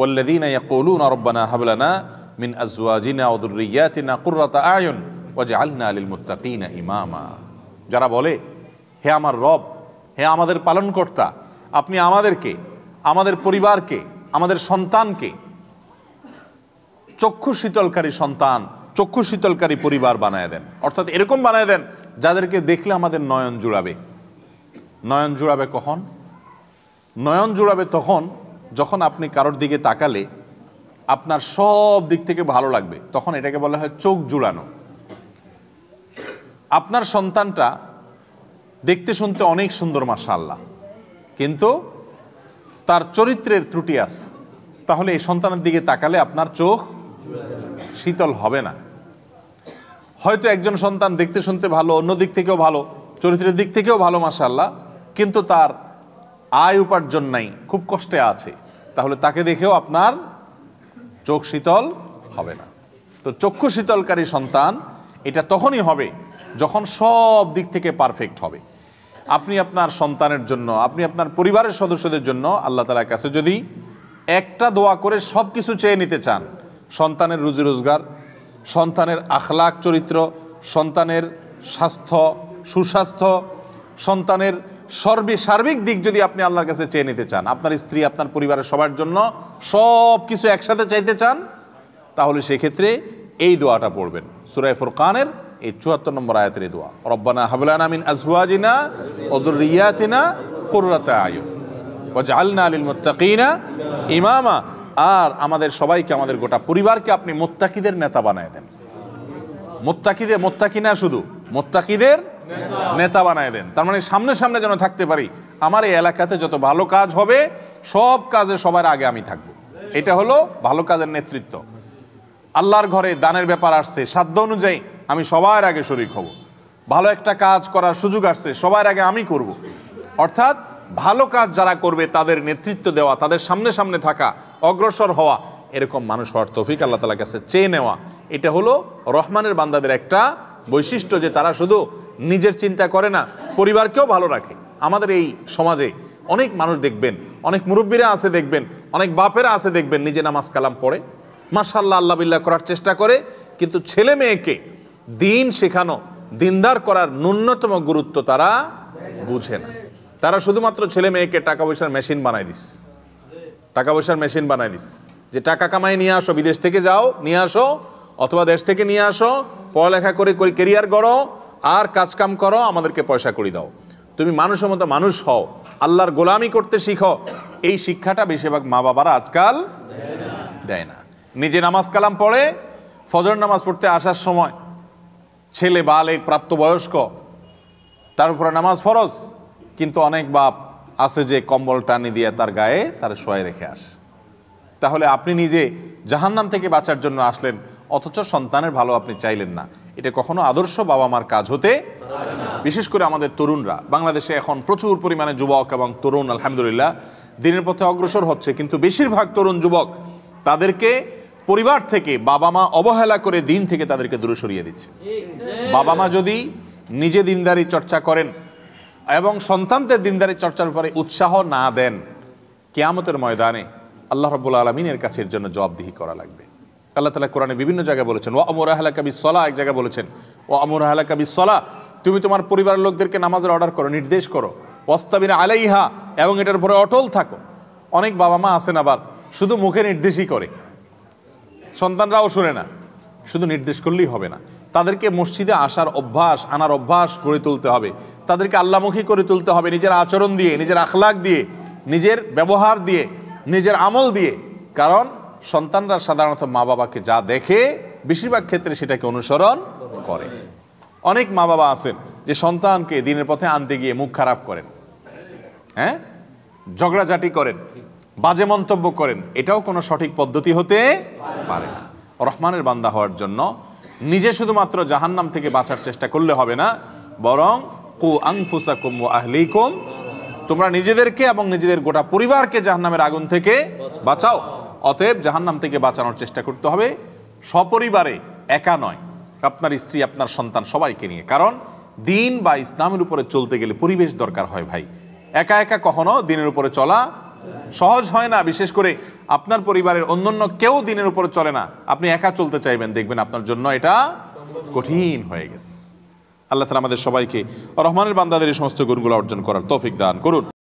والذين يقولون ربنا هب لنا من أزواجنا وذرياتنا قرة أعين وجعلنا للمتقين إماما যারা বলে হে আমার রব হে আমাদের পালনকর্তা আপনি আমাদেরকে আমাদের পরিবারকে আমাদের সন্তানকে চক্ষু শীতলকারী সন্তান চক্ষু শীতলকারী পরিবার বানায় দেন অর্থাৎ এরকম বানায় দেন যাদেরকে দেখলে আমাদের নয়ন জুড়াবে নয়ন জুড়াবে কখন নয়ন জুড়াবে তখন যখন আপনি কারোর দিকে তাকালে আপনার সব দিক থেকে ভালো লাগবে তখন এটাকে বলা হয় চোখ জুড়ানো আপনার সন্তানটা দেখতে শুনতে অনেক সুন্দর মাশাল্লাহ কিন্তু তার চরিত্রের ত্রুটি আছে তাহলে এই সন্তানের দিকে তাকালে আপনার চোখ শীতল হবে না হয়তো একজন সন্তান দেখতে শুনতে ভালো অন্য দিক থেকেও ভালো চরিত্রের দিক থেকেও ভালো মাশাল্লাহ কিন্তু তার আয় উপার্জন নাই খুব কষ্টে আছে তাহলে তাকে দেখেও আপনার চোখ শীতল হবে না তো চক্ষু শীতলকারী সন্তান এটা তখনই হবে যখন সব দিক থেকে পারফেক্ট হবে আপনি আপনার সন্তানের জন্য আপনি আপনার পরিবারের সদস্যদের জন্য আল্লাহ তালার কাছে যদি একটা দোয়া করে সব কিছু চেয়ে নিতে চান সন্তানের রুজি রোজগার সন্তানের আখলাক চরিত্র সন্তানের স্বাস্থ্য সুস্বাস্থ্য সন্তানের সর্বে সার্বিক দিক যদি আপনি আল্লাহর কাছে চেয়ে নিতে চান আপনার স্ত্রী আপনার পরিবারের সবার জন্য সব কিছু একসাথে চাইতে চান তাহলে সেক্ষেত্রে এই দোয়াটা পড়বেন সুরায় ফুরকানের এই চুয়াত্তর নম্বর আয়াতের দোয়া রব্বানা হাবলানা মিন আজওয়াজিনা অজুরিয়াতিনা কুররাতা আয়ুন ওয়াজআলনা লিল মোত্তাকিনা ইমামা আর আমাদের সবাইকে আমাদের গোটা পরিবারকে আপনি মোত্তাকিদের নেতা বানায় দেন মোত্তাকিদের মোত্তাকিনা শুধু মোত্তাকিদের নেতা বানাইলেন তার মানে সামনে সামনে যেন থাকতে পারি আমার এই এলাকাতে যত ভালো কাজ হবে সব কাজে সবার আগে আমি থাকব এটা হলো ভালো কাজের নেতৃত্ব আল্লাহর ঘরে দানের ব্যাপার আসছে সাধ্য অনুযায়ী আমি সবার আগে শরিক হব ভালো একটা কাজ করার সুযোগ আসছে সবার আগে আমি করব। অর্থাৎ ভালো কাজ যারা করবে তাদের নেতৃত্ব দেওয়া তাদের সামনে সামনে থাকা অগ্রসর হওয়া এরকম মানুষ হওয়ার তফিক আল্লাহ তালার কাছে চেয়ে নেওয়া এটা হলো রহমানের বান্দাদের একটা বৈশিষ্ট্য যে তারা শুধু নিজের চিন্তা করে না পরিবারকেও ভালো রাখে আমাদের এই সমাজে অনেক মানুষ দেখবেন অনেক মুরব্বীরা আছে দেখবেন অনেক বাপেরা আছে দেখবেন নিজে নামাজ কালাম পড়ে মাসাল্লাহ আল্লাহ বিল্লাহ করার চেষ্টা করে কিন্তু ছেলে মেয়েকে দিন শেখানো দিনদার করার ন্যূনতম গুরুত্ব তারা বুঝে না তারা শুধুমাত্র ছেলে মেয়েকে টাকা পয়সার মেশিন বানাই দিস টাকা পয়সার মেশিন বানাই দিস যে টাকা কামাই নিয়ে আসো বিদেশ থেকে যাও নিয়ে আসো অথবা দেশ থেকে নিয়ে আসো পড়ালেখা করে কেরিয়ার গড়ো আর কাজকাম করো আমাদেরকে পয়সা করে দাও তুমি মানুষের মতো মানুষ হও আল্লাহর গোলামি করতে শিখো এই শিক্ষাটা বেশিরভাগ মা বাবারা আজকাল দেয় না নিজে নামাজ কালাম পড়ে ফজর নামাজ পড়তে আসার সময় ছেলে বালেক প্রাপ্তবয়স্ক তার উপরে নামাজ ফরজ কিন্তু অনেক বাপ আছে যে কম্বল টানি দিয়ে তার গায়ে তার শোয়ায় রেখে আসে তাহলে আপনি নিজে জাহান্নাম থেকে বাঁচার জন্য আসলেন অথচ সন্তানের ভালো আপনি চাইলেন না এটা কখনো আদর্শ বাবা মার কাজ হতে বিশেষ করে আমাদের তরুণরা বাংলাদেশে এখন প্রচুর পরিমাণে যুবক এবং তরুণ আলহামদুলিল্লাহ দিনের পথে অগ্রসর হচ্ছে কিন্তু বেশিরভাগ তরুণ যুবক তাদেরকে পরিবার থেকে বাবা মা অবহেলা করে দিন থেকে তাদেরকে দূরে সরিয়ে দিচ্ছে বাবা মা যদি নিজে দিনদারি চর্চা করেন এবং সন্তানদের দিনদারি চর্চার পরে উৎসাহ না দেন কেয়ামতের ময়দানে আল্লাহ রব্বুল আলমিনের কাছে এর জন্য জবাবদিহি করা লাগবে আল্লাহ তালা কোরআনে বিভিন্ন জায়গায় বলেছেন ও আমর আহলা কাবি সলা এক জায়গায় বলেছেন ও আমর আহলা কাবি সলা তুমি তোমার পরিবারের লোকদেরকে নামাজের অর্ডার করো নির্দেশ করো ওয়াস্তাবিনা আলাইহা এবং এটার উপরে অটল থাকো অনেক বাবা মা আছেন আবার শুধু মুখে নির্দেশই করে সন্তানরাও শোনে না শুধু নির্দেশ করলেই হবে না তাদেরকে মসজিদে আসার অভ্যাস আনার অভ্যাস গড়ে তুলতে হবে তাদেরকে আল্লামুখী করে তুলতে হবে নিজের আচরণ দিয়ে নিজের আখলাক দিয়ে নিজের ব্যবহার দিয়ে নিজের আমল দিয়ে কারণ সন্তানরা সাধারণত মা বাবাকে যা দেখে বেশিরভাগ ক্ষেত্রে সেটাকে অনুসরণ করে অনেক মা বাবা আছেন যে সন্তানকে দিনের পথে আনতে গিয়ে মুখ খারাপ করেন হ্যাঁ ঝগড়াঝাটি করেন বাজে মন্তব্য করেন এটাও কোনো সঠিক পদ্ধতি হতে পারে না রহমানের বান্দা হওয়ার জন্য নিজে শুধুমাত্র জাহান্নাম থেকে বাঁচার চেষ্টা করলে হবে না বরং কু আংফুসাকুম ও আহলিকুম তোমরা নিজেদেরকে এবং নিজেদের গোটা পরিবারকে জাহান্নামের আগুন থেকে বাঁচাও অতএব জাহান্নাম থেকে বাঁচানোর চেষ্টা করতে হবে সপরিবারে একা নয় আপনার স্ত্রী আপনার সন্তান সবাইকে নিয়ে কারণ দিন বা ইসলামের উপরে চলতে গেলে পরিবেশ দরকার হয় ভাই একা একা কখনো দিনের উপরে চলা সহজ হয় না বিশেষ করে আপনার পরিবারের অন্যান্য কেউ দিনের উপরে চলে না আপনি একা চলতে চাইবেন দেখবেন আপনার জন্য এটা কঠিন হয়ে গেছে আল্লাহ তালা আমাদের সবাইকে রহমানের বান্দাদের এই সমস্ত গুণগুলো অর্জন করার তৌফিক দান করুন